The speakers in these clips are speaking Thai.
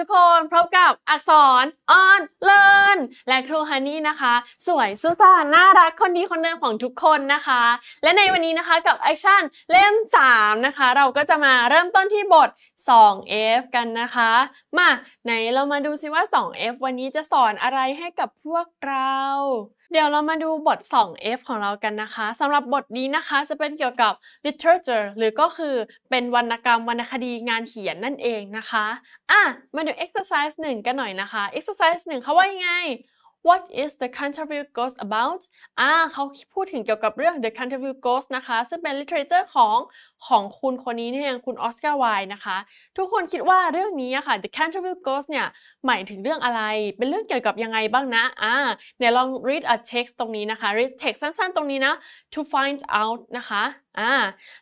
ทุกคนพบกับอักษร ออนเลินและครูฮันนี่นะคะ สวยสุสานน่ารักคนดี คนเดิมของทุกคนนะคะ และในวันนี้นะคะ กับแอคชั่นเล่ม 3 นะคะ เราก็จะมาเริ่มต้นที่บท 2F กันนะคะ มาไหนเรามาดูซิว่า 2F วันนี้จะสอนอะไรให้กับพวกเราเดี๋ยวเรามาดูบท 2F ของเรากันนะคะสำหรับบทนี้นะคะจะเป็นเกี่ยวกับ literature หรือก็คือเป็นวรรณกรรมวรรณคดีงานเขียนนั่นเองนะคะอ่ะมาดู exercise 1 กันหน่อยนะคะ exercise 1เขาว่ายังไง what is the Canterville Ghost about อ่าเขาพูดถึงเกี่ยวกับเรื่อง the Canterville Ghost นะคะซึ่งเป็น literature ของของคุณคนนี้นี่เองคุณออสการ์ไวนะคะทุกคนคิดว่าเรื่องนี้ค่ะ The Canterville Ghost เนี่ยหมายถึงเรื่องอะไรเป็นเรื่องเกี่ยวกับยังไงบ้างนะอ่าเนี่ยลอง read a text ตรงนี้นะคะ read text สั้นๆตรงนี้นะ to find out นะคะอ่า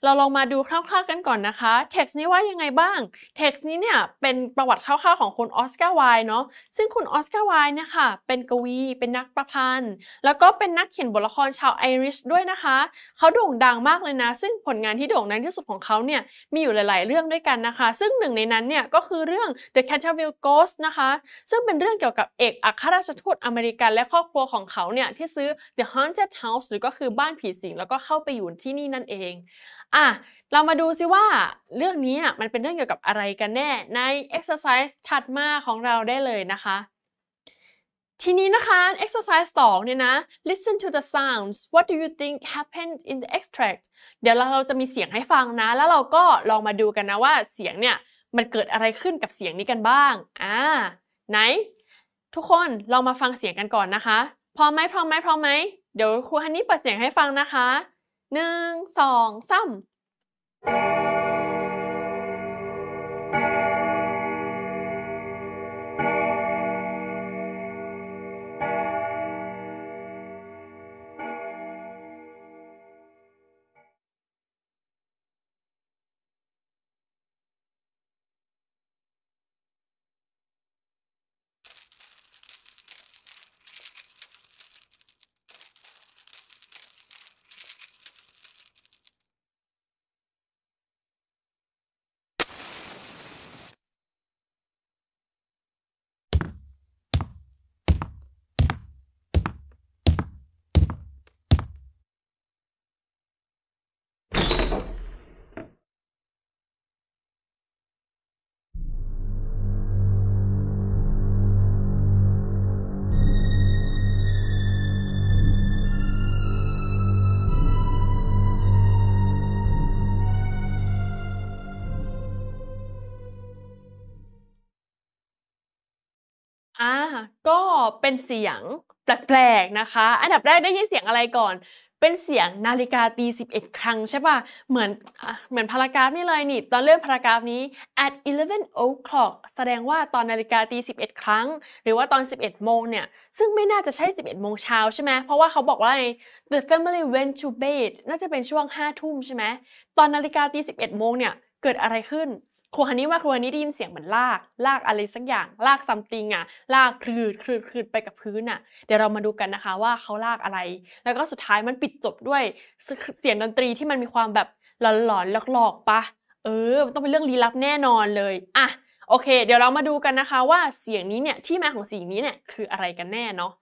เราลองมาดูคร่าวๆกันก่อนนะคะ เท็กซ์นี้ว่ายังไงบ้าง เท็กซ์นี้เนี่ยเป็นประวัติคร่าวๆของคุณออสการ์ไวน์เนาะ ซึ่งคุณออสการ์ไวน์เนี่ยค่ะเป็นกวี เป็นนักประพันธ์ แล้วก็เป็นนักเขียนบทละครชาวไอริชด้วยนะคะ เขาโด่งดังมากเลยนะ ซึ่งผลงานที่โด่งดังที่สุดของเขาเนี่ยมีอยู่หลายๆ เรื่องด้วยกันนะคะ ซึ่งหนึ่งในนั้นเนี่ยก็คือเรื่อง The Canterville Ghost นะคะ ซึ่งเป็นเรื่องเกี่ยวกับเอกอัครราชทูตอเมริกันและครอบครัวของเขาเนี่ยที่ซื้อ The Haunted House หรือก็คือบ้านผีสิงแล้วก็เข้าไปอยู่ที่นี่นั่นเองเองอ่ะ เรามาดูซิว่าเรื่องนี้มันเป็นเรื่องเกี่ยวกับอะไรกันแน่ใน exercise ถัดมาของเราได้เลยนะคะ ทีนี้นะคะ exercise 2 เนี่ยนะ listen to the sounds what do you think happened in the extract เดี๋ยวเราจะมีเสียงให้ฟังนะ แล้วเราก็ลองมาดูกันนะว่าเสียงเนี่ย มันเกิดอะไรขึ้นกับเสียงนี้กันบ้าง อ่าไหน ทุกคน ลองมาฟังเสียงกันก่อนนะคะ พร้อมไหมพร้อมไหมพร้อมไหมเดี๋ยวครูฮันนี่เปิดเสียงให้ฟังนะคะหนึ่งสองสามก็เป็นเสียงแปลกๆนะคะ อันดับแรกได้ยินเสียงอะไรก่อน เป็นเสียงนาฬิกาตีสิบเอ็ดครั้งใช่ป่ะ เหมือนเหมือนพารากราฟนี่เลยนี่ ตอนเริ่มพารากราฟนี้ at 11 o'clock แสดงว่าตอนนาฬิกาตีสิบเอ็ดครั้งหรือว่าตอนสิบเอ็ดโมงเนี่ย ซึ่งไม่น่าจะใช่สิบเอ็ดโมงเช้าใช่ไหม เพราะว่าเขาบอกว่า the family went to bed น่าจะเป็นช่วงห้าทุ่มใช่ไหม ตอนนาฬิกาตีสิบเอ็ดโมงเนี่ยเกิดอะไรขึ้นครูฮันนี่ว่าครูฮันนี่ได้ยินเสียงเหมือนลากลากอะไรสักอย่างลากซัมติงอะลากคลืดคลืดคลืดไปกับพื้นอะเดี๋ยวเรามาดูกันนะคะว่าเขาลากอะไร แล้วก็สุดท้ายมันปิดจบด้วยเสียงดนตรีที่มันมีความแบบหลอนๆหลอกๆปะเออต้องเป็นเรื่องลี้ลับแน่นอนเลย อ่ะ โอเค เดี๋ยวเรามาดูกันนะคะว่าเสียงนี้เนี่ยที่มาของเสียงนี้เนี่ยคืออะไรกันแน่เนาะ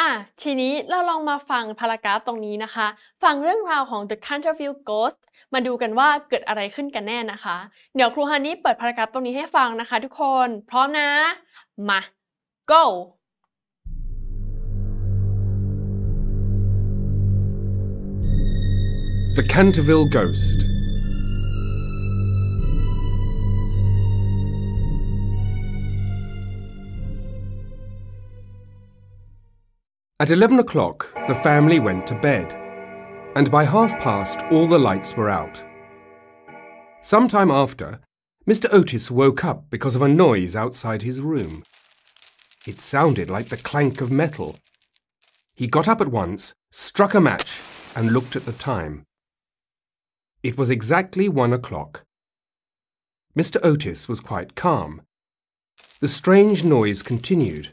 อ่ะทีนี้เราลองมาฟังพารากราฟตรงนี้นะคะ ฟังเรื่องราวของ The Canterville Ghost มาดูกันว่าเกิดอะไรขึ้นกันแน่นะคะ เดี๋ยวครูฮันนี่เปิดพารากราฟตรงนี้ให้ฟังนะคะทุกคน พร้อมนะ มา go The Canterville Ghost At 11 o'clock, the family went to bed, and by half past, all the lights were out. Some time after, Mr. Otis woke up because of a noise outside his room. It sounded like the clank of metal. He got up at once, struck a match, and looked at the time. It was exactly one o'clock. Mr. Otis was quite calm. The strange noise continued,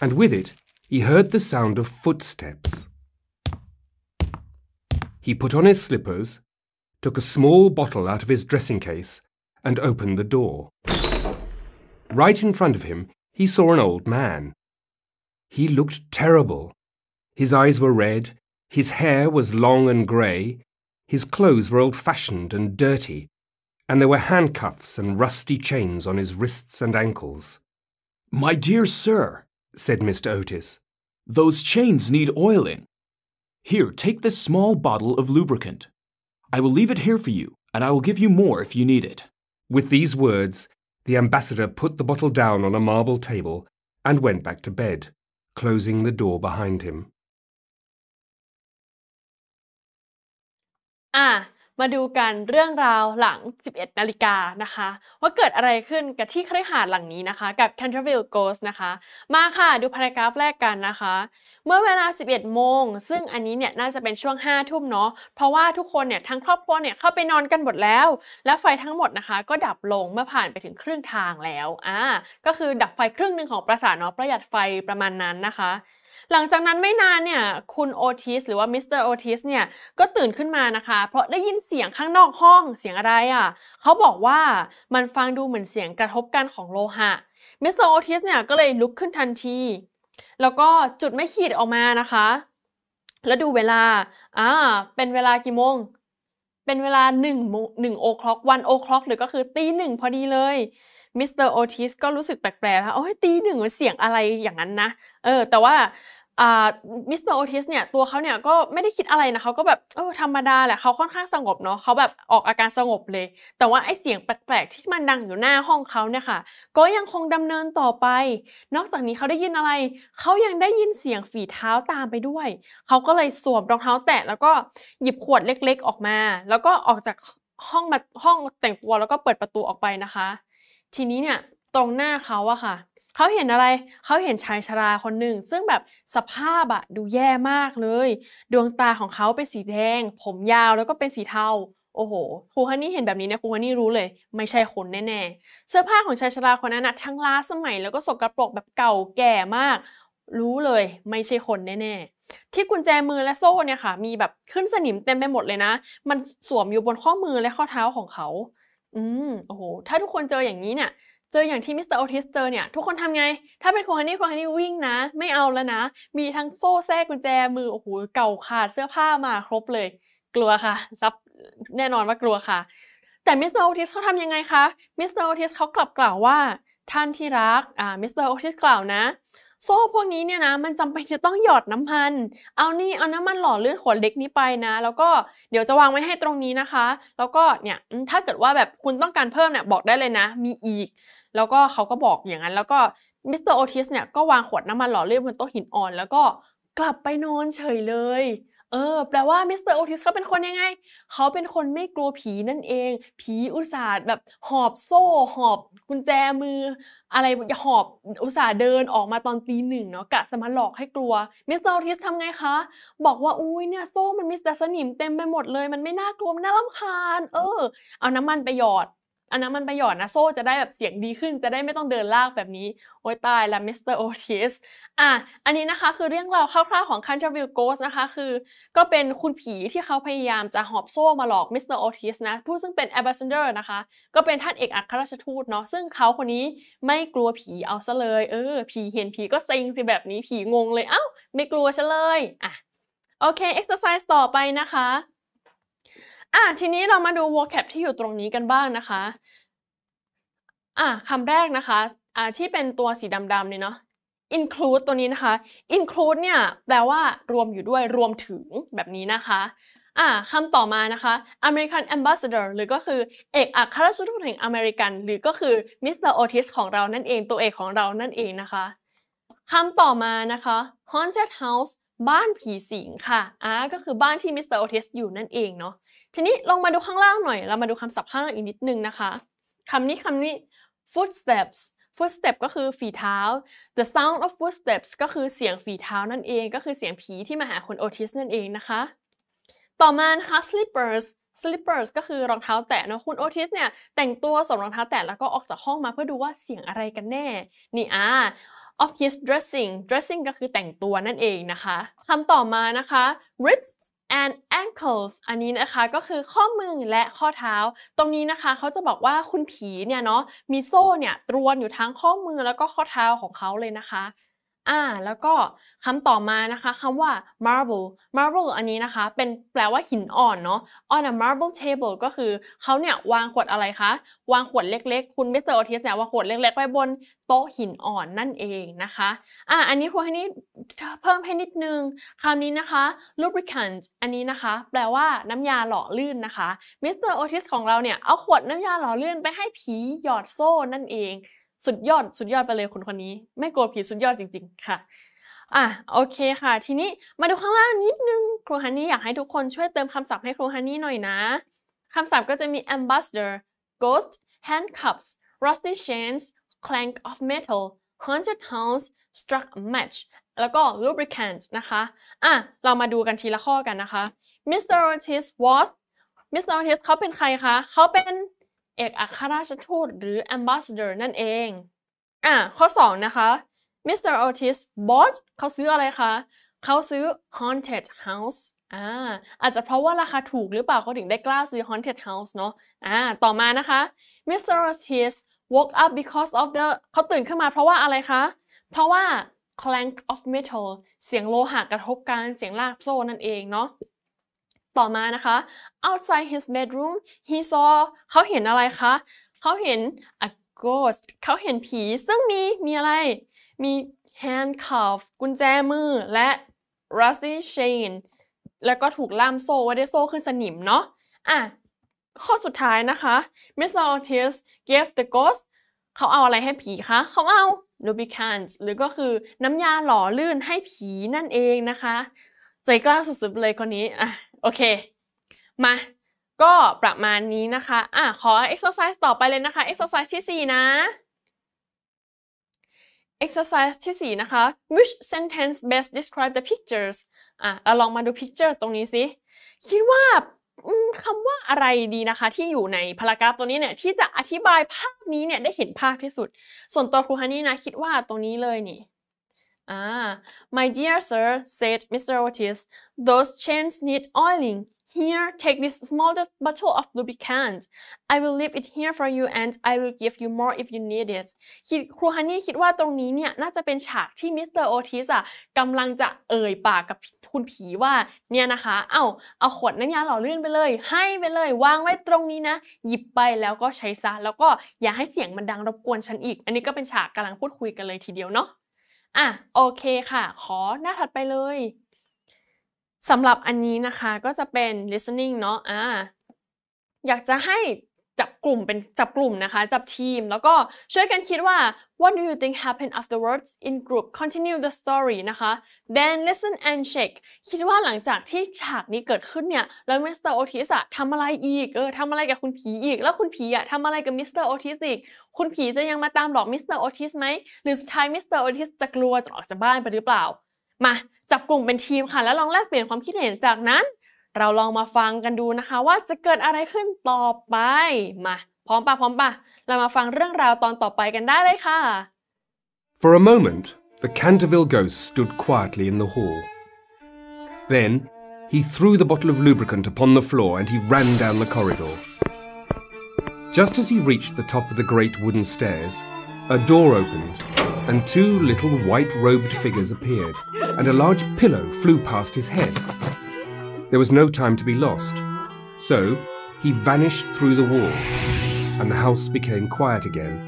and with it, he heard the sound of footsteps. He put on his slippers, took a small bottle out of his dressing case, and opened the door. Right in front of him, he saw an old man. He looked terrible. His eyes were red, his hair was long and grey, his clothes were old fashioned and dirty, and there were handcuffs and rusty chains on his wrists and ankles. My dear sir, said Mr. Otis, those chains need oiling. Here, take this small bottle of lubricant. I will leave it here for you, and I will give you more if you need it. With these words, the ambassador put the bottle down on a marble table and went back to bed, closing the door behind him. Ah, มาดูกันเรื่องราวหลัง 11นาฬิกานะคะ ว่าเกิดอะไรขึ้นกับที่คฤหาสน์หลังนี้นะคะ กับ Canterville Ghost นะคะ มาค่ะดูพารากราฟแรกกันนะคะ เมื่อเวลา 11 โมง ซึ่งอันนี้เนี่ยน่าจะเป็นช่วง 5 ทุ่มเนาะเพราะว่าทุกคนเนี่ยทั้งครอบครัวเนี่ยเข้าไปนอนกันหมดแล้วและไฟทั้งหมดนะคะ ก็ดับลงเมื่อผ่านไปถึงครึ่งทางแล้วอ่าก็คือดับไฟครึ่งหนึ่งของปราสาทเนาะประหยัดไฟประมาณนั้นนะคะหลังจากนั้นไม่นานเนี่ย คุณโอทิสหรือว่ามิสเตอร์โอทิสเนี่ยก็ตื่นขึ้นมานะคะ เพราะได้ยินเสียงข้างนอกห้องเสียงอะไรอะ่ะ เขาบอกว่ามันฟังดูเหมือนเสียงกระทบกันของโลหะมิสเตอร์โอทิสเนี่ยก็เลยลุกขึ้นทันทีแล้วก็จุดไม่ขีดออกมานะคะ แล้วดูเวลาอ่าเป็นเวลากี่โมง เป็นเวลาหนึ่งโอคล็อกวันโอคล็อกหรือก็คือตีหนึ่งพอดีเลยมิสเตอร์โอทิสก็รู้สึกแปลกๆแล้วโอ้ยตีหนึ่งเสียงอะไรอย่างนั้นนะ เออ แต่ว่ามิสเตอร์โอทิสเนี่ย ตัวเขาเนี่ยก็ไม่ได้คิดอะไรนะเขาก็แบบเออธรรมดาแหละเขาค่อนข้างสงบเนาะเขาแบบออกอาการสงบเลย แต่ว่าไอเสียงแปลกๆที่มันดังอยู่หน้าห้องเขาเนี่ยค่ะ ก็ยังคงดำเนินต่อไป นอกจากนี้เขาได้ยินอะไร เขายังได้ยินเสียงฝีเท้าตามไปด้วย เขาก็เลยสวมรองเท้า แตะแล้วก็หยิบขวดเล็กๆออกมา แล้วก็ออกจากห้องมาห้องแต่งตัว แล้วก็เปิดประตูออกไปนะคะทีนี้เนี่ยตรงหน้าเขาอะค่ะเขาเห็นอะไรเขาเห็นชายชราคนหนึ่งซึ่งแบบสภาพอะดูแย่มากเลย ดวงตาของเขาเป็นสีแดงผมยาวแล้วก็เป็นสีเทาโอ้โหครูฮันนี่เห็นแบบนี้นะครูฮันนี่รู้เลย ไม่ใช่คนแน่ๆเสื้อผ้าของชายชราคนนั้นนะทั้งล้าสมัยแล้วก็สกรปรกแบบเก่าแก่มาก รู้เลย ไม่ใช่คนแน่ๆที่กุญแจมือและโซ่เนี่ยค่ะมีแบบขึ้นสนิมเต็มไปหมดเลยนะมันสวมอยู่บนข้อมือและข้อเท้าของเขาอืมโอ้โห ถ้าทุกคนเจออย่างนี้เนี่ย เจออย่างที่มิสเตอร์โอทิสเจอเนี่ย ทุกคนทำไง ถ้าเป็นรคฮันนี่รคฮันนี่วิ่งนะ ไม่เอาแล้วนะ มีทั้งโซ่แทรกกุญแจมือ โอ้โห เก่าขาดเสื้อผ้ามาครบเลย กลัวค่ะรับ แน่นอนว่ากลัวค่ะ แต่มิสเตอร์โอทิสเขาทำยังไงคะ มิสเตอร์โอทิสเขากลับกล่าวว่า ท่านที่รัก อ่า มิสเตอร์โอทิสกล่าวนะโซ่พวกนี้เนี่ยนะมันจำเป็นจะต้องหยอดน้ำมัน เอานี่เอาน้ำมันหล่อเลื่อนขวดเล็กนี้ไปนะ แล้วก็เดี๋ยวจะวางไว้ให้ตรงนี้นะคะ แล้วก็เนี่ยถ้าเกิดว่าแบบคุณต้องการเพิ่มเนี่ยบอกได้เลยนะ มีอีก แล้วก็เขาก็บอกอย่างนั้น แล้วก็มิสเตอร์โอทิสเนี่ยก็วางขวดน้ำมันหล่อเลื่อนบนโต๊ะหินอ่อน แล้วก็กลับไปนอนเฉยเลยเออ แปลว่ามิสเตอร์โอทิสเขาเป็นคนยังไง เขาเป็นคนไม่กลัวผีนั่นเอง ผีอุตส่าห์แบบหอบโซ่หอบ กุญแจมือ อะไรหอบอุตส่าห์เดินออกมาตอนตีหนึ่งเนาะกะจะมาหลอกให้กลัว มิสเตอร์โอทิสทำไงคะ บอกว่าอุ้ยเนี่ยโซ่มันมีแต่สนิมเต็มไปหมดเลย มันไม่น่ากลัวน่ารำคาญ เออ เอาน้ำมันไปหยอดอันนั้นมันประหยอดนะโซ่จะได้แบบเสียงดีขึ้น จะได้ไม่ต้องเดินลากแบบนี้ โอ้ยตายละมิสเตอร์โอทิสอ่ะ อันนี้นะคะคือเรื่องราวคร่าวๆของคันเ e วิลโกสนะคะคือ ก็เป็นคุณผีที่เขาพยายามจะหอบโซ่มาหลอกมิสเตอร์โอทิสนะ ผู้ซึ่งเป็นอ m บ a สเดอร์นะคะ ก็เป็นท่านเอกอัครราชทูตเนาะ ซึ่งเขาคนนี้ไม่กลัวผีเอาซะเลย เออ ผีเห็นผีก็เซ็งสิแบบนี้ผีงงเลยเอ้าไม่กลัวฉะเลย อ่ะโอเคเอ e อร์ไซส์ต่อไปนะคะอ่ะทีนี้เรามาดู vocab ที่อยู่ตรงนี้กันบ้างนะคะ อ่ะคำแรกนะคะ อ่ะที่เป็นตัวสีดำๆเนี่ยเนาะ include ตัวนี้นะคะ include เนี่ย แปลว่ารวมอยู่ด้วยรวมถึงแบบนี้นะคะ อ่าคำต่อมานะคะ American Ambassador หรือก็คือเอกอัครราชทูตแห่งอเมริกันหรือก็คือ Mr. Otis ของเรานั่นเองตัวเอกของเรานั่นเองนะคะ คำต่อมานะคะ Haunted House บ้านผีสิงค่ะ อ่าก็คือบ้านที่ Mr. Otis อยู่นั่นเองเนาะทีนี้ลงมาดูข้างล่างหน่อยเรามาดูคำศัพท์ข้างล่างอีกนิดนึงนะคะคำนี้คำนี้ footsteps footstep ก็คือฝีเท้า the sound of footsteps ก็คือเสียงฝีเท้านั่นเองก็คือเสียงผีที่มาหาคนออทิสนั่นเองนะคะต่อมานะคะ slippers slippers ก็คือรองเท้าแตะนะคุณโอทิสเนี่ยแต่งตัวสวมรองเท้าแตะแล้วก็ออกจากห้องมาเพื่อดูว่าเสียงอะไรกันแน่นี่อ่า of his dressing dressing ก็คือแต่งตัวนั่นเองนะคะคำต่อมานะคะ r i c h and ankles อันนี้นะคะก็คือข้อมือและข้อเท้า ตรงนี้นะคะเขาจะบอกว่าคุณผีเนี่ยเนาะมีโซ่เนี่ย ตรวนอยู่ทั้งข้อมือแล้วก็ข้อเท้าของเขาเลยนะคะอ่าแล้วก็คำต่อมานะคะคำว่า marble marble อันนี้นะคะ เป็นแปลว่าหินอ่อนเนาะ on a marble table ก็คือเขาเนี่ยวางขวดอะไรคะวางขวดเล็ก ๆ คุณมิสเตอร์ออทิสเนี่ยวางขวดเล็ก ๆไว้บนโต๊ะหินอ่อน นั่นเองนะคะอ่าอันนี้ควรให้นี่เพิ่มให้นิดนึงคำนี้นะคะ lubricant อันนี้นะคะ แปลว่าน้ำยาหล่อลื่นนะคะมิสเตอร์ออทิสของเราเนี่ยเอาขวดน้ำยาหล่อลื่นไปให้ผีหยอดโซ่นั่นเองสุดยอดสุดยอดไปเลยคนคนนี้ ไม่กลัวผีสุดยอดจริง ๆค่ะ อ่ะ โอเคค่ะทีนี้มาดูข้างล่างนิดนึง ครูฮันนี่อยากให้ทุกคนช่วยเติมคำศัพท์ให้ครูฮันนี่หน่อยนะคำศัพท์ก็จะมี ambassador ghost handcuffs rusty chains clank of metal haunted house struck match แล้วก็ lubricant นะคะ อ่ะ เรามาดูกันทีละข้อกันนะคะ Mr. Otis was Mr. Otis เขาเป็นใครคะ เขาเป็นเอกอัครราชทูตหรือ ambassador นั่นเอง อ่าข้อ2นะคะ Mr. Otis bought เขาซื้ออะไรคะ เขาซื้อ haunted house อ่า อาจจะเพราะว่าราคาถูกหรือเปล่า เขาถึงได้กล้าซื้อ haunted house เนาะ อ่า ต่อมานะคะ Mr. Otis woke up because of the เขาตื่นขึ้นมาเพราะว่าอะไรคะ เพราะว่า clank of metal เสียงโลหะกระทบกัน เสียงลากโซ่นั่นเองเนาะต่อมานะคะ outside his bedroom he saw เขาเห็นอะไรคะ เขาเห็น a ghost เขาเห็นผี ซึ่งมี มีอะไร มี handcuff กุญแจมือ และ rusty chain แล้วก็ถูกล่ามโซ่ไว้ได้โซ่ขึ้นสนิมเนาะอ่ะข้อสุดท้ายนะคะ Mr. Ortiz gave the ghost เขาเอาอะไรให้ผีคะ เขาเอา lubricant หรือก็คือน้ำยาหล่อลื่นให้ผีนั่นเองนะคะ ใจกล้าสุดๆเลยคนนี้อ่ะโอเค มา ก็ประมาณนี้นะคะ อ่ะขอ exercise ต่อไปเลยนะคะ exercise ที่ 4 นะ exercise ที่ 4 นะคะ which sentence best describe the pictures อ่ะเราลองมาดู picture ตรงนี้สิคิดว่าคำว่าอะไรดีนะคะ ที่อยู่ในพารากราฟตัวนี้เนี่ย ที่จะอธิบายภาพนี้เนี่ย ได้เห็นภาพที่สุด ส่วนตัวครูฮันนี่นะ คิดว่าตรงนี้เลยนี่ Ah, my dear sir, said Mr. Otis, those chains need oiling. Here, take this small bottle of lubricant. I will leave it here for you and I will give you more if you need it. ครูฮันนี่คิดว่าตรงนี้เนี่ยน่าจะเป็นฉากที่มิสเตอร์โอทิสอ่ะกำลังจะเอ่ยปากกับคุณผีว่าเนี่ยนะคะ เอา้าเอาขวดน้ำยาหล่อลื่นไปเลย ให้ไปเลย วางไว้ตรงนี้นะ หยิบไปแล้วก็ใช้ซะ แล้วก็อย่าให้เสียงมันดังรบกวนฉันอีก อันนี้ก็เป็นฉากกำลังพูดคุยกันเลยทีเดียวเนาะอ่ะ โอเคค่ะ ขอหน้าถัดไปเลย สำหรับอันนี้นะคะก็จะเป็น listening เนาะอ่าอยากจะให้จับกลุ่มเป็นจับกลุ่มนะคะจับทีม แล้วก็ช่วยกันคิดว่า what do you think happened afterwards in group continue the story นะคะ then listen and check คิดว่าหลังจากที่ฉากนี้เกิดขึ้นเนี่ย แล้วมิสเตอร์โอทิสอะทำอะไรอีกเออทำอะไรกับคุณผีอีก แล้วคุณผีอะทำอะไรกับมิสเตอร์โอทิสอีก คุณผีจะยังมาตามหลอกมิสเตอร์โอทิสไหมหรือสุดท้ายมิสเตอร์โอทิสจะกลัวจะออกจากบ้านไปหรือเปล่ามาจับกลุ่มเป็นทีมค่ะ แล้วลองแลกเปลี่ยนความคิดเห็นจากนั้น For a moment the Canterville ghost stood quietly in the hall Then he threw the bottle of lubricant upon the floor and he ran down the corridor Just as he reached the top of the great wooden stairs a door opened and two little white robed figures appeared, and a large pillow flew past his head. There was no time to be lost. So, he vanished through the wall, and the house became quiet again.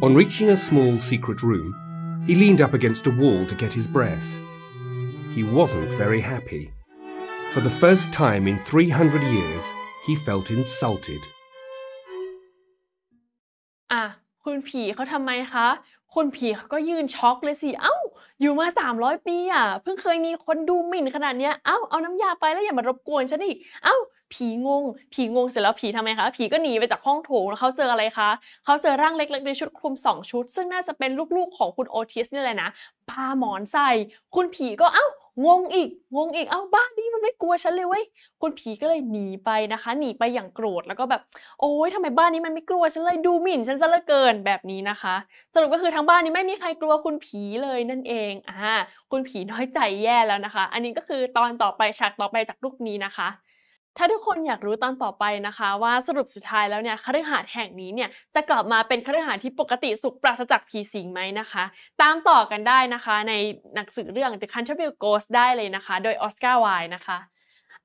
On reaching a small secret room, he leaned up against a wall to get his breath. He wasn't very happy. For the first time in 300 years, he felt insulted. อ่ะคุณผีเขาทำไมคะ ah, คนผีเขาก็ยืนช็อกเลยสิ เอา้า อยู่มา 300 ปีอ่ะ เพิ่งเคยมีคนดูหมิ่นขนาดเนี้ย เอา้า เอาน้ำยาไปแล้วอย่ามารบกวนฉันอีกเอา้า ผีงง ผีงงเสร็จแล้วผีทำไมคะ ผีก็หนีไปจากห้องโถงแล้วเขาเจออะไรคะ เขาเจอร่างเล็กๆในชุดคลุม 2 ชุด ซึ่งน่าจะเป็นลูกๆของคุณโอทิสนี่แหละนะพาหมอนใส่ คุณผีก็ เอา้างงอีกงงอีกเอ้าบ้านนี้มันไม่กลัวฉันเลยเว้ยคุณผีก็เลยหนีไปนะคะ หนีไปอย่างโกรธแล้วก็แบบโอ๊ยทำไมบ้านนี้มันไม่กลัวฉันเลยดูหมิ่นฉันซะเหลือเกินแบบนี้นะคะ สรุปก็คือทั้งบ้านนี้ไม่มีใครกลัวคุณผีเลยนั่นเองอ่าคุณผีน้อยใจแย่แล้วนะคะ อันนี้ก็คือตอนต่อไปฉากต่อไปจากลูกนี้นะคะถ้าทุกคนอยากรู้ตอนต่อไปนะคะ ว่าสรุปสุดท้ายแล้วเนี่ยคฤหาสน์แห่งนี้เนี่ยจะกลับมาเป็นคฤหาสน์ที่ปกติสุขปราศจากผีสิงไหมนะคะ ตามต่อกันได้นะคะในหนังสือเรื่อง The Canterville Ghost ได้เลยนะคะโดยออสการ์ไวนะคะ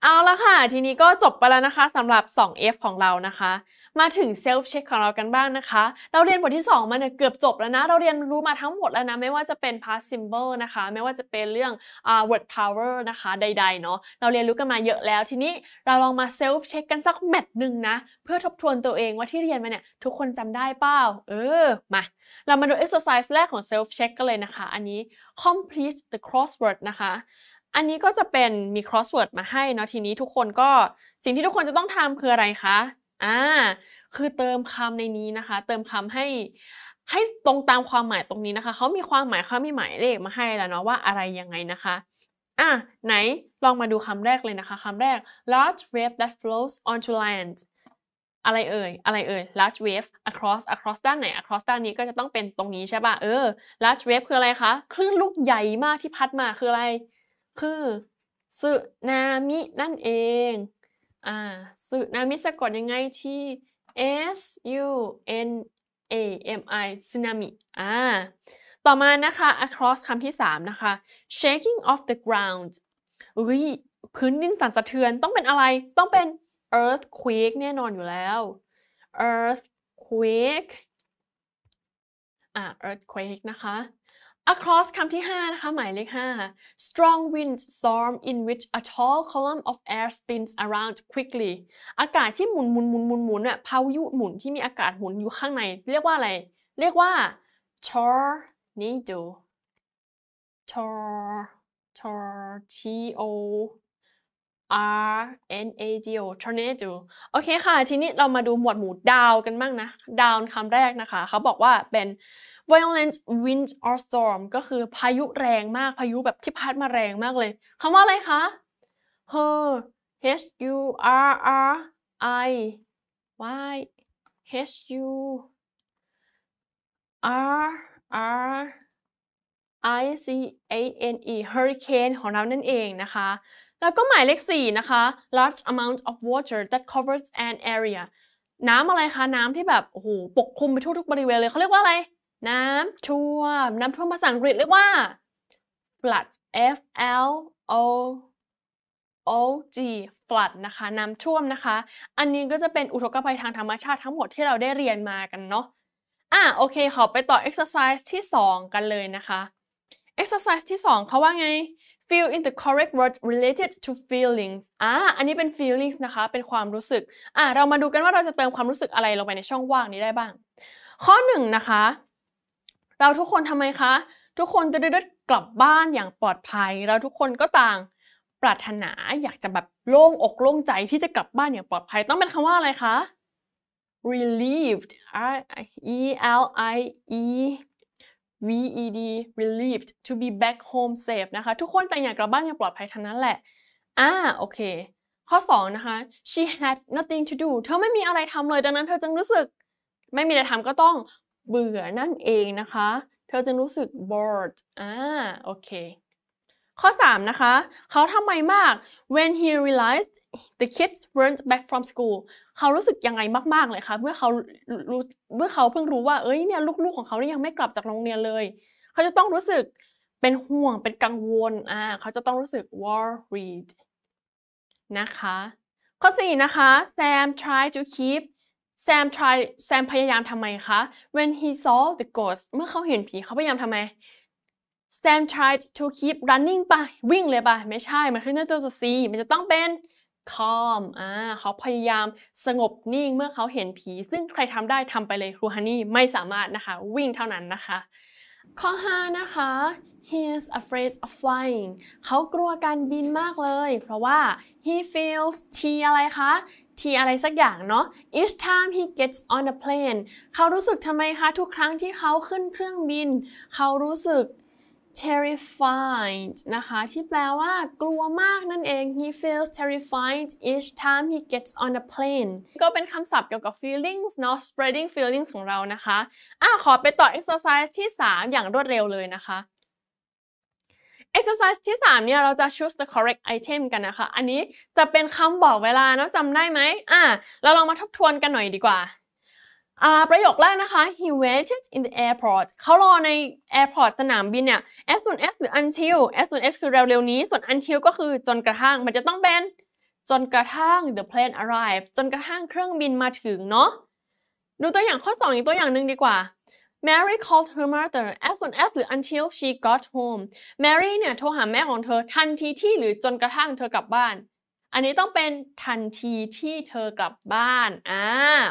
เอาละค่ะ ทีนี้ก็จบไปแล้วนะคะสำหรับ 2F ของเรานะคะ มาถึงเซลฟ์เช็คของเรากันบ้างนะคะเราเรียนบทที่2มาเนี่ยเกือบจบแล้วนะ เราเรียนรู้มาทั้งหมดแล้วนะไม่ว่าจะเป็น past s i m p l e นะคะ ไม่ว่าจะเป็นเรื่อง uh, word power นะคะ ใด ๆ เนาะเราเรียนรู้กันมาเยอะแล้ว ทีนี้เราลองมาเซลฟ์เช็คกันสักแมทหนึ่งนะเพื่อทบทวนตัวเองว่าที่เรียนมาเนี่ย ทุกคนจำได้เปล่าเออ มา เรามาดู exercise แรกของ self check กันเลยนะคะ อันนี้ complete the crossword นะคะอันนี้ก็จะเป็นมี crossword มาให้เนาะทีนี้ทุกคนก็สิ่งที่ทุกคนจะต้องทำคืออะไรคะ อ่า คือเติมคำในนี้นะคะ เติมคำให้ให้ตรงตามความหมายตรงนี้นะคะเขามีความหมายเขามีหมายเลขมาให้แล้วเนาะว่าอะไรยังไงนะคะ อ่ะไหน ลองมาดูคำแรกเลยนะคะคำแรก large wave that flows onto land อะไรเอ่ยอะไรเอ่ย large wave across across ด้านไหน across ด้านนี้ก็จะต้องเป็นตรงนี้ใช่ป่ะเออ large wave คืออะไรคะคลื่นลูกใหญ่มากที่พัดมาคืออะไรคือสึนามินั่นเอง อ่าสึนามิสะกดยังไงที่ S U N A M I สึนามิ อ่า ต่อมานะคะ across คำที่ 3 นะคะ shaking off the ground อุ้ยพื้นดินสั่นสะเทือนต้องเป็นอะไร ต้องเป็น earthquake แน่นอนอยู่แล้ว earthquake อ่า earthquake นะคะ Across คำ ที่ 5 นะคะหมายเลข5 strong wind storm in which a tall column of air spins around quickly อากาศที่หมุนหมุนหมุนหมุนหมุนเนี่ยพายุหมุนที่มีอากาศหมุนอยู่ข้างใน เรียกว่าอะไร เรียกว่า tornado tor tor t o r n a d o tornado โอเคค่ะ ทีนี้เรามาดูหมวดหมู่ดาวกันบ้างนะดาวคำ แรกนะคะ เขาบอกว่าเป็น violent wind or storm ก็คือพายุแรงมากพายุแบบที่พัดมาแรงมากเลยคำว่าอะไรคะ h u r h u r r i y h u r r i c a n e hurricane ของเรานั่นเองนะคะ แล้วก็หมายเลข4นะคะ large amount of water that covers an area น้ำอะไรคะ น้ำที่แบบโอ้โหปกคลุมไปทั่วทุกบริเวณเลยเขาเรียกว่าอะไรน้ำท่วมน้ำท่วมภาษาอังกฤษเรียกว่า flood f l o o g flood นะคะ น้ำท่วมนะคะ อันนี้ก็จะเป็นอุทกภัยทางธรรมชาติทั้งหมดที่เราได้เรียนมากันเนาะอ่ะ โอเคขอไปต่อ exercise ที่ 2 กันเลยนะคะ exercise ที่ 2เขาว่าไง fill in the correct words related to feelings อ่ะอันนี้เป็น feelings นะคะ เป็นความรู้สึก อ่ะ เรามาดูกันว่าเราจะเติมความรู้สึกอะไรลงไปในช่องว่างนี้ได้บ้าง ข้อ1นะคะเราทุกคนทำไมคะ ทุกคนจะได้กลับบ้านอย่างปลอดภัยเราทุกคนก็ต่างปรารถนาอยากจะแบบโล่งอกโล่งใจที่จะกลับบ้านอย่างปลอดภัย ต้องเป็นคำว่าอะไรคะ relieved r e l i e v e d relieved to be back home safe นะคะ ทุกคนแต่งอยากกลับบ้านอย่างปลอดภัยทั้งนั้นแหละอ่าโอเค ข้อ 2 นะคะ she had nothing to do เธอไม่มีอะไรทำเลยดังนั้นเธอจึงรู้สึก ไม่มีอะไรทำก็ต้องเบื่อนั่นเองนะคะ เธอจะรู้สึก bored อ่า โอเค ข้อ 3 นะคะ เขาทำไมมาก when he realized the kids weren't back from school เขารู้สึกยังไงมาก ๆ เลยคะเมื่อเขารู้ เมื่อเขาเพิ่งรู้ว่า เอ้ย เนี่ยลูก ๆ ของเขาเนี่ยยังไม่กลับจากโรงเรียนเลย เขาจะต้องรู้สึกเป็นห่วง เป็นกังวล อ่า เขาจะต้องรู้สึก worried นะคะ ข้อ 4 นะคะ Sam tried to keep แซม try แซมพยายามทำไมคะ when he saw the ghost เมื่อเขาเห็นผีเขาพยายามทำไม Sam tried to keep running ไปวิ่งเลยไปไม่ใช่ มันขึ้นต้นตัวซีมันจะต้องเป็น calm อ่าเขาพยายามสงบนิ่ง เมื่อเขาเห็นผี ซึ่งใครทำได้ทำไปเลยครูฮันนี่ไม่สามารถนะคะ วิ่งเท่านั้นนะคะ ข้อ 5 นะคะ he is afraid of flying เขากลัวการบินมากเลย เพราะว่า he feels t อะไรคะ t อะไรสักอย่างเนาะ each time he gets on a plane เขารู้สึกทำไมคะ ทุกครั้งที่เขาขึ้นเครื่องบิน เขารู้สึก terrified นะคะ ที่แปลว่ากลัวมากนั่นเอง he feels terrified each time he gets on a plane ก็เป็นคำศัพท์เกี่ยวกับ feelings เนาะ spreading feelings ของเรานะคะ อ่ะ ขอไปต่อ exercise ที่ 3 อย่างรวดเร็วเลยนะคะ exercise ที่3เนี่ยเราจะ choose the correct item กันนะคะ อันนี้จะเป็นคำบอกเวลานะจำได้ไหมอ่าเราลองมาทบทวนกันหน่อยดีกว่า อ่า ประโยคแรกนะคะ he waited in the airport เขารอใน airport สนามบินเนี่ย as soon as หรือ until as soon as คือเร็วๆนี้ ส่วน until ก็คือจนกระทั่ง มันจะต้องเป็น จนกระทั่ง the plane arrive จนกระทั่งเครื่องบินมาถึงเนาะ ดูตัวอย่างข้อ 2 อีกตัวอย่างหนึ่งดีกว่า Mary called her mother as soon as หรือ until she got home Mary เนี่ย โทรหาแม่ของเธอทันทีที่หรือจนกระทั่งเธอกลับบ้าน อันนี้ต้องเป็นทันทีที่เธอกลับบ้าน อ่า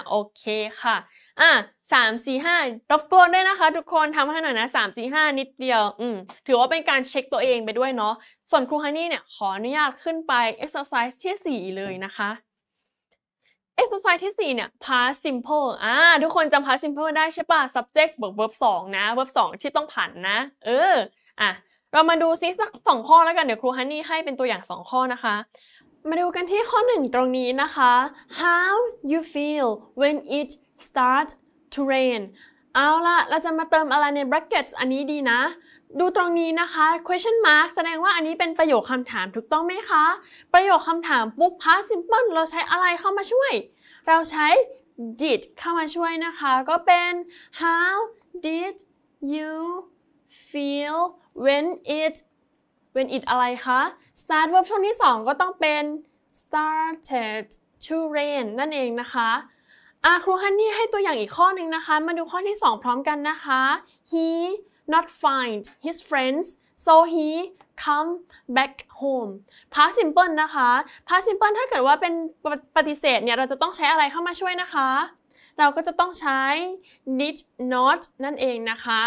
โอเคค่ะ อ่ะสาม สี่ห้ารบกวนด้วยนะคะทุกคน ทำให้หน่อยนะ สาม สี่ห้านิดเดียว อืม ถือว่าเป็นการเช็คตัวเองไปด้วยเนาะ ส่วนครูฮันนี่เนี่ยขออนุญาตขึ้นไป exercise ที่สี่เลยนะคะ exercise ที่4เนี่ย past simple อ่า ทุกคนจำ past simple ได้ใช่ป่ะ subject บ r ก verb 2นะ verb 2ที่ต้องผันนะ เอออ่ะเรามาดูซิสักสองข้อแล้วกัน เดี๋ยวครูฮันนี่ให้เป็นตัวอย่าง 2 ข้อนะคะ มาดูกันที่ข้อ 1 ตรงนี้นะคะ how you feel when it start to rain เอาละเราจะมาเติมอะไรใน brackets อันนี้ดีนะดูตรงนี้นะคะ question mark แสดงว่าอันนี้เป็นประโยคคำถามถูกต้องไหมคะ ประโยคคำถาม ปุ๊บ past simple เราใช้อะไรเข้ามาช่วย เราใช้ did เข้ามาช่วยนะคะ ก็เป็น how did you feel when it when it อะไรคะ start verb ช่วงที่ 2 ก็ต้องเป็น started to rain นั่นเองนะคะอาครูฮันนี่ให้ตัวอย่างอีกข้อหนึ่งนะคะ มาดูข้อที่ 2 พร้อมกันนะคะ he not find his friends so he come back home past simple นะคะ past simple ถ้าเกิดว่าเป็นปฏิเสธเนี่ยเราจะต้องใช้อะไรเข้ามาช่วยนะคะ เราก็จะต้องใช้ did not นั่นเองนะคะ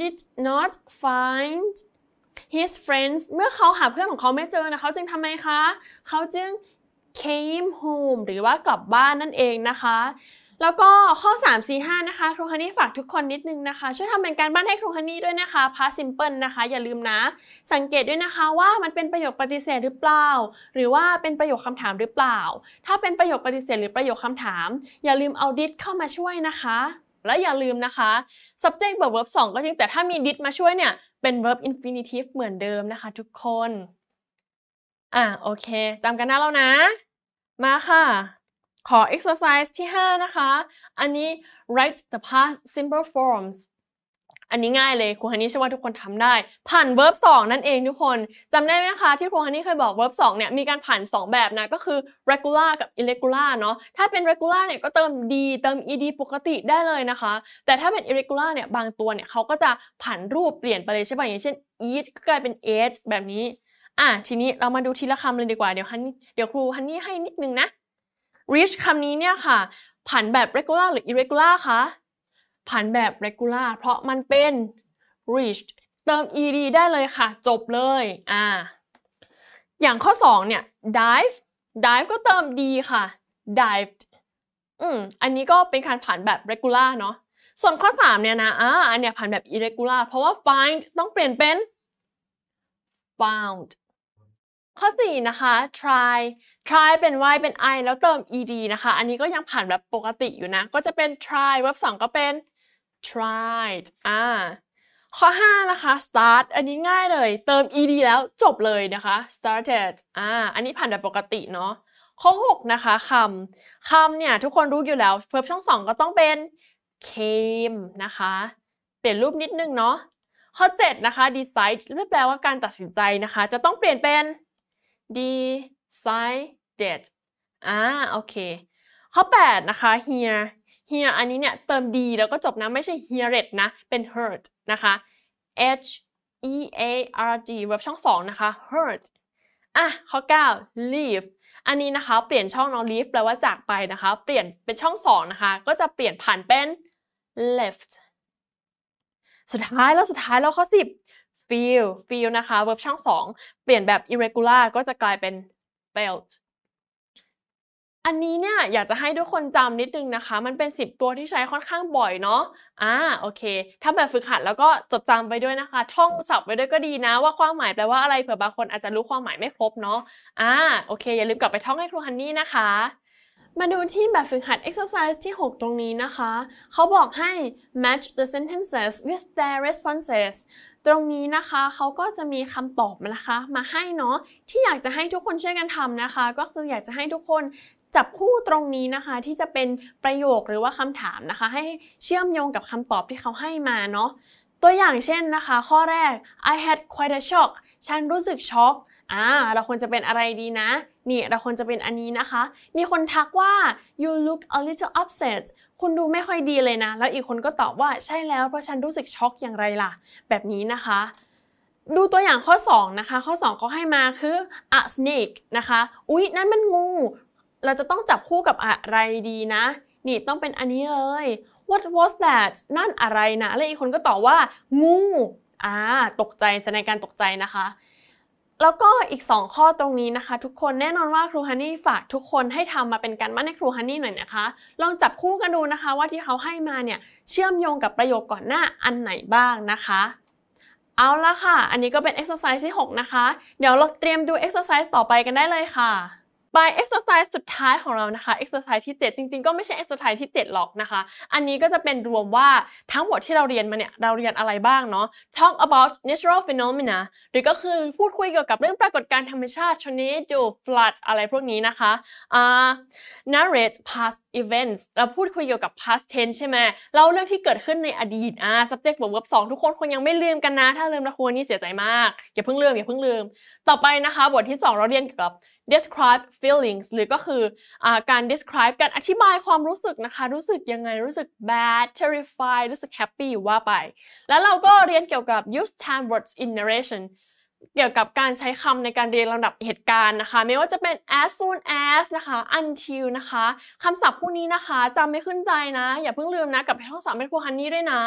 did not find his friends เมื่อเขาหาเพื่อนของเขาไม่เจอนะ เขาจึงทำไมคะ เขาจึง came home หรือว่ากลับบ้านนั่นเองนะคะแล้วก็ข้อ3 4 5นะคะ ครูฮันนี่ฝากทุกคนนิดนึงนะคะช่วยทำเป็นการบ้านให้ครูฮันนี่ด้วยนะคะพาสซิมเพิลนะคะ อย่าลืมนะ สังเกตด้วยนะคะว่ามันเป็นประโยคปฏิเสธหรือเปล่า หรือว่าเป็นประโยคคำถามหรือเปล่า ถ้าเป็นประโยคปฏิเสธหรือประโยคคำถาม อย่าลืมเอาดิสเข้ามาช่วยนะคะ และอย่าลืมนะคะ subject e บ b verb 2ก็จริงแต่ถ้ามีดิสมาช่วยเนี่ยเป็น verb infinitive เหมือนเดิมนะคะ ทุกคน อ่ะโอเคจำกันได้แล้วนะ มาค่ะขอ exercise ที่ 5 นะคะ อันนี้ write the past simple forms อันนี้ง่ายเลยครูฮันนี่เชื่อว่าทุกคนทำได้ ผ่าน verb 2นั่นเองทุกคนจำได้ไหมคะ ที่ครูฮันนี่เคยบอก verb 2เนี่ยมีการผ่าน 2 แบบนะ ก็คือ regular กับ irregular เนาะ ถ้าเป็น regular เนี่ยก็เติม d เติม ed ปกติได้เลยนะคะ แต่ถ้าเป็น irregular เนี่ยบางตัวเนี่ยเขาก็จะผันรูปเปลี่ยนไปเลยใช่ป่ะอย่างเช่น eat ก็กลายเป็น a g e แบบนี้ อ่ะทีนี้เรามาดูทีละคำเลยดีกว่าเดี๋ยวฮันนี่เดี๋ยวครูฮันนี่ให้นิดนึงนะ reach คำนี้เนี่ยค่ะ ผันแบบ regular หรือ irregular คะผันแบบ regular เพราะมันเป็น r e a c h เติม ed ได้เลยค่ะ จบเลยอ่าอย่างข้อ 2 เนี่ย dive dive ก็เติม d ค่ะ dived อืมอันนี้ก็เป็นการผันแบบ regular เนาะส่วนข้อ 3 เนี่ยนะอ่าอันเนี้ยผันแบบ irregular เพราะว่า find ต้องเปลี่ยนเป็น found ข้อ4นะคะ try try เป็น y เป็น i แล้วเติม ed นะคะ อันนี้ก็ยังผ่านแบบปกติอยู่นะ ก็จะเป็น try เว็บงก็เป็น tried อ่า ข้อ5นะคะ start อันนี้ง่ายเลย เติม ed แล้วจบเลยนะคะ started อ่า อันนี้ผ่านแบบปกติเนาะ ข้อ6นะคะคำคำเนี่ยทุกคนรู้อยู่แล้ว เพิ่มช่องสองก็ต้องเป็น came นะคะ เปลี่ยนรูปนิดนึงเนาะ ข้อ7นะคะ decide แปลว่าการตัดสินใจนะคะ จะต้องเปลี่ยนเป็น decided อ่าโอเค ข้อ8นะคะ here here อันนี้เนี่ยเติม d แล้วก็จบนะไม่ใช่ heard นะเป็น heard นะคะ h e a r d เว็บช่อง2นะคะ heard อ่ะข้อ9 leave อันนี้นะคะเปลี่ยนช่องน้อง leave แปลว่าจากไปนะคะเปลี่ยนเป็นช่อง2นะคะ ก็จะเปลี่ยนผ่านเป็น left สุดท้ายแล้วสุดท้ายแล้วข้อ 10 feel feel นะคะ verb ช่องสองเปลี่ยนแบบ irregular ก็จะกลายเป็น felt อันนี้เนี่ยอยากจะให้ทุกคนจำนิดนึงนะคะ มันเป็นสิบตัวที่ใช้ค่อนข้างบ่อยเนาะ อ่า โอเค ถ้าแบบฝึกหัดแล้วก็จดจำไปด้วยนะคะ ท่องศัพท์ไปด้วยก็ดีนะ ว่าความหมายแปลว่าอะไร เผื่อบางคนอาจจะรู้ความหมายไม่ครบเนาะ อ่า โอเค อย่าลืมกลับไปท่องให้ครูฮันนี่นะคะมาดูที่แบบฝึกหัด exercise ที่ 6 ตรงนี้นะคะ เขาบอกให้ match the sentences with their responses ตรงนี้นะคะเขาก็จะมีคำตอบนะคะ มาให้เนาะ ที่อยากจะให้ทุกคนช่วยกันทำนะคะ ก็คืออยากจะให้ทุกคนจับคู่ตรงนี้นะคะ ที่จะเป็นประโยคหรือว่าคำถามนะคะ ให้เชื่อมโยงกับคำตอบที่เขาให้มาเนาะ ตัวอย่างเช่นนะคะข้อแรก I had quite a shock ฉันรู้สึกช็อก อ่า เราควรจะเป็นอะไรดีนะนี่เราควรจะเป็นอันนี้นะคะ มีคนทักว่า you look a little upset คุณดูไม่ค่อยดีเลยนะ แล้วอีกคนก็ตอบว่าใช่แล้วเพราะฉันรู้สึกช็อกอย่างไรล่ะ แบบนี้นะคะ ดูตัวอย่างข้อ 2 นะคะ ข้อ2เขาให้มาคือ a snake นะคะ อุ๊ย นั่นมันงู เราจะต้องจับคู่กับอะไรดีนะ นี่ต้องเป็นอันนี้เลย what was that นั่นอะไรนะ แล้วอีกคนก็ตอบว่างู อ่าตกใจ แสดงการตกใจนะคะแล้วก็อีก 2 ข้อตรงนี้นะคะ ทุกคนแน่นอนว่าครูฮันนี่ฝากทุกคนให้ทำมาเป็นการบ้านให้ครูฮันนี่หน่อยนะคะ ลองจับคู่กันดูนะคะว่าที่เขาให้มาเนี่ยเชื่อมโยงกับประโยคก่อนหน้าอันไหนบ้างนะคะ เอาละค่ะ อันนี้ก็เป็น exercise ที่ 6 นะคะ เดี๋ยวเราเตรียมดู exercise ต่อไปกันได้เลยค่ะไปเอ็กซ์ exercise สุดท้ายของเรานะคะ exercise ที่ 7 จริงๆก็ไม่ใช่ exercise ที่ 7 หรอกนะคะ อันนี้ก็จะเป็นรวมว่าทั้งหมดที่เราเรียนมาเนี่ย เราเรียนอะไรบ้างเนาะ talk about natural phenomena หรือก็คือพูดคุยเกี่ยวกับเรื่องปรากฏการณ์ธรรมชาติชนิด a d o flood อะไรพวกนี้นะคะ uh, narrate past events เราพูดคุยเกี่ยวกับ past tense ใช่ไหมเราเรื่องที่เกิดขึ้นในอดีตอ่า subject verb verb 2ทุกคนคงยังไม่ลืมกันนะ ถ้าลืมละครนี่เสียใจมากอย่าเพิ่งลืมอย่าเพิ่งลืมต่อไปนะคะบทที่ 2 เราเรียนเกี่ยวกับ describe feelings หรือก็คืออการ describe การอธิบายความรู้สึกนะคะ รู้สึกยังไง รู้สึก bad terrified รู้สึก happy ว่าไป แล้วเราก็เรียนเกี่ยวกับ use time words in narration เกี่ยวกับการใช้คำในการเรียงลำดับเหตุการณ์นะคะ ไม่ว่าจะเป็น as soon as นะคะ until นะคะ คำศัพท์พวกนี้นะคะจำไม่ขึ้นใจนะ อย่าเพิ่งลืมนะ กับไปท่องสามเป็นครูฮันนี่ด้วยนะ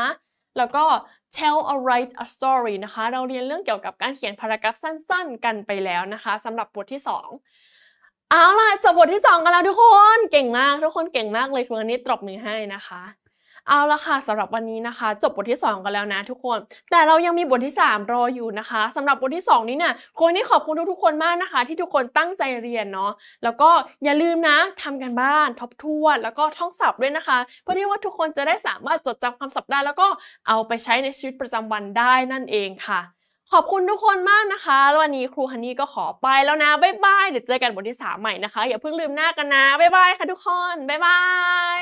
แล้วก็ tell or write a story นะคะเราเรียนเรื่องเกี่ยวกับการเขียนพารากราฟสั้นๆกันไปแล้วนะคะสำหรับบทที่ 2 เอาล่ะจบบทที่ 2 กันแล้วทุกคน เก่งมากทุกคนเก่งมากเลยทุกคนนี้ตบมือให้นะคะเอาละค่ะสำหรับวันนี้นะคะจบบทที่ 2 กันแล้วนะทุกคน แต่เรายังมีบทที่ 3 รออยู่นะคะ สำหรับบทที่2นี้เนี่ยคนที่ขอบคุณทุกๆคนมากนะคะ ที่ทุกคนตั้งใจเรียนเนาะแล้วก็อย่าลืมนะทำกันบ้าน ทบทวนแล้วก็ท่องศัพท์ด้วยนะคะเพื่อที่ว่าทุกคนจะได้สามารถจดจำคำศัพท์ได้แล้วก็เอาไปใช้ในชีวิตประจำวันได้นั่นเองค่ะ ขอบคุณทุกคนมากนะคะแล้ววันนี้ครูฮันนี่ก็ขอไปแล้วนะบ๊ายบายเดี๋ยวเจอกันบทที่3ใหม่นะคะอย่าเพิ่งลืมหน้ากันนะบ๊ายบายค่ะทุกคนบ๊ายบาย